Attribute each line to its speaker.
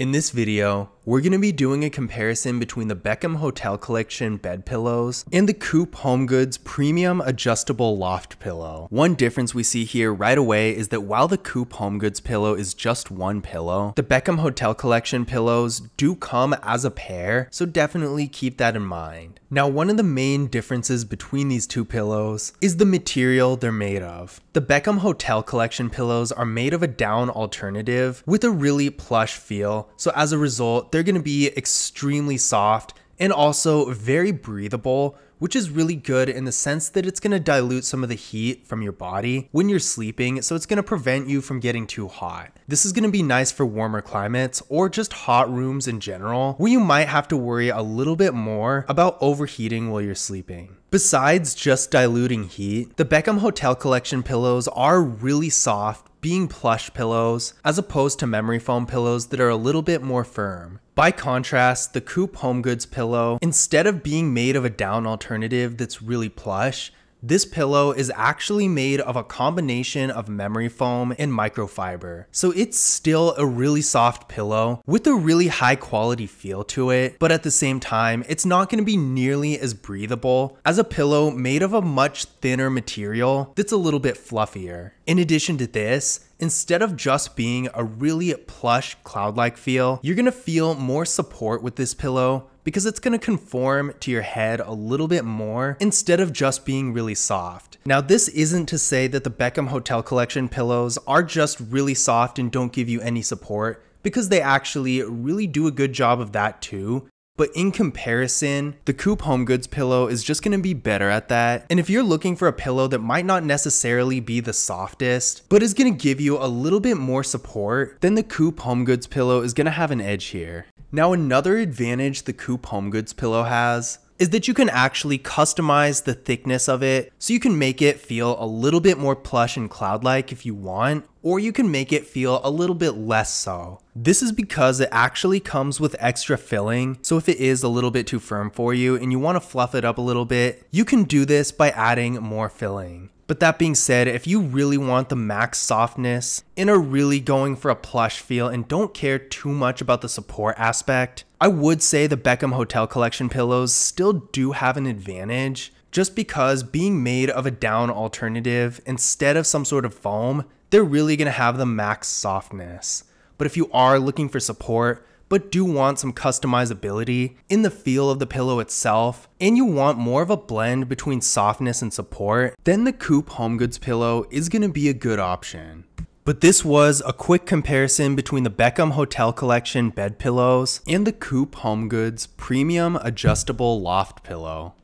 Speaker 1: In this video, we're going to be doing a comparison between the Beckham Hotel Collection bed pillows and the Coop Home Goods Premium Adjustable Loft Pillow. One difference we see here right away is that while the Coop Home Goods pillow is just one pillow, the Beckham Hotel Collection pillows do come as a pair, so definitely keep that in mind. Now, one of the main differences between these two pillows is the material they're made of. The Beckham Hotel Collection pillows are made of a down alternative with a really plush feel, so as a result, they're they're going to be extremely soft and also very breathable, which is really good in the sense that it's going to dilute some of the heat from your body when you're sleeping, so it's going to prevent you from getting too hot. This is going to be nice for warmer climates or just hot rooms in general, where you might have to worry a little bit more about overheating while you're sleeping. Besides just diluting heat, the Beckham Hotel Collection pillows are really soft being plush pillows, as opposed to memory foam pillows that are a little bit more firm. By contrast, the Coop Home Goods pillow, instead of being made of a down alternative that's really plush, this pillow is actually made of a combination of memory foam and microfiber, so it's still a really soft pillow with a really high quality feel to it, but at the same time, it's not going to be nearly as breathable as a pillow made of a much thinner material that's a little bit fluffier. In addition to this, Instead of just being a really plush, cloud like feel, you're gonna feel more support with this pillow because it's going to conform to your head a little bit more instead of just being really soft. Now, this isn't to say that the Beckham Hotel Collection pillows are just really soft and don't give you any support because they actually really do a good job of that too. But in comparison, the Coop Home Goods pillow is just gonna be better at that. And if you're looking for a pillow that might not necessarily be the softest, but is gonna give you a little bit more support, then the Coop Home Goods pillow is gonna have an edge here. Now another advantage the Coop Home Goods pillow has is that you can actually customize the thickness of it so you can make it feel a little bit more plush and cloud like if you want, or you can make it feel a little bit less so. This is because it actually comes with extra filling, so if it is a little bit too firm for you and you want to fluff it up a little bit, you can do this by adding more filling. But that being said, if you really want the max softness and are really going for a plush feel and don't care too much about the support aspect, I would say the Beckham Hotel Collection pillows still do have an advantage just because being made of a down alternative instead of some sort of foam they're really going to have the max softness. But if you are looking for support, but do want some customizability in the feel of the pillow itself, and you want more of a blend between softness and support, then the Coupe HomeGoods pillow is going to be a good option. But this was a quick comparison between the Beckham Hotel Collection bed pillows and the Coupe HomeGoods Premium Adjustable Loft Pillow.